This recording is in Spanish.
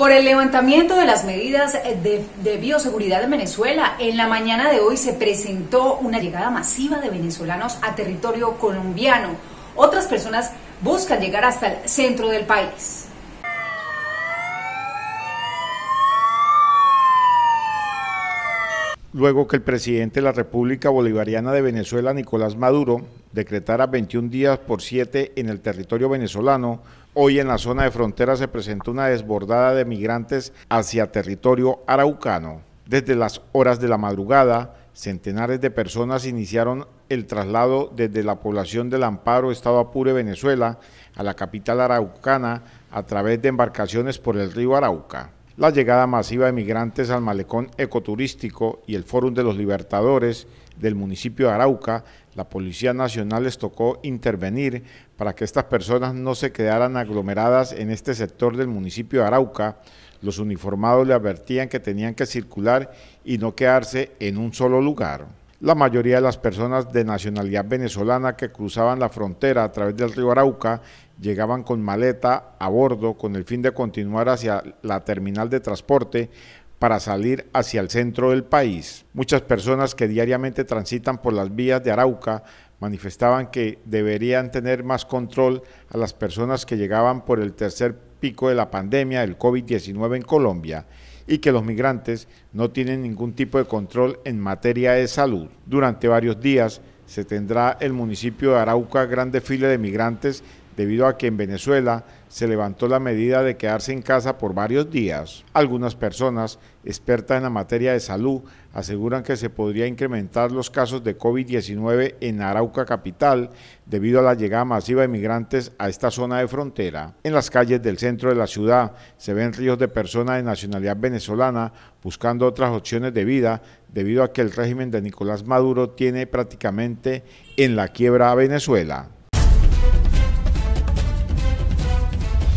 por el levantamiento de las medidas eh, de, bioseguridad en Venezuela. En la mañana de hoy se presentó una llegada masiva de venezolanos a territorio colombiano. Otras personas buscan llegar hasta el centro del país. Luego que el presidente de la República Bolivariana de Venezuela, Nicolás Maduro, decretara 21 días por 7 en el territorio venezolano, hoy en la zona de frontera se presentó una desbordada de migrantes hacia territorio araucano. Desde las horas de la madrugada, centenares de personas iniciaron el traslado desde la población del Amparo, Estado Apure, Venezuela, a la capital araucana a través de embarcaciones por el río Arauca la llegada masiva de migrantes al malecón ecoturístico y el Fórum de los Libertadores del municipio de Arauca, la Policía Nacional les tocó intervenir para que estas personas no se quedaran aglomeradas en este sector del municipio de Arauca. Los uniformados le advertían que tenían que circular y no quedarse en un solo lugar la mayoría de las personas de nacionalidad venezolana que cruzaban la frontera a través del río Arauca llegaban con maleta a bordo con el fin de continuar hacia la terminal de transporte para salir hacia el centro del país. Muchas personas que diariamente transitan por las vías de Arauca manifestaban que deberían tener más control a las personas que llegaban por el tercer pico de la pandemia del COVID-19 en Colombia y que los migrantes no tienen ningún tipo de control en materia de salud. Durante varios días se tendrá el municipio de Arauca gran desfile de migrantes debido a que en Venezuela se levantó la medida de quedarse en casa por varios días. Algunas personas expertas en la materia de salud aseguran que se podría incrementar los casos de COVID-19 en Arauca capital debido a la llegada masiva de migrantes a esta zona de frontera. En las calles del centro de la ciudad se ven ríos de personas de nacionalidad venezolana buscando otras opciones de vida debido a que el régimen de Nicolás Maduro tiene prácticamente en la quiebra a Venezuela.